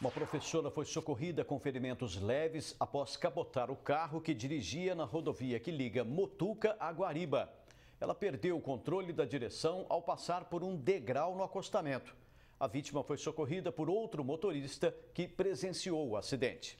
Uma professora foi socorrida com ferimentos leves após capotar o carro que dirigia na rodovia que liga Motuca a Guariba. Ela perdeu o controle da direção ao passar por um degrau no acostamento. A vítima foi socorrida por outro motorista que presenciou o acidente.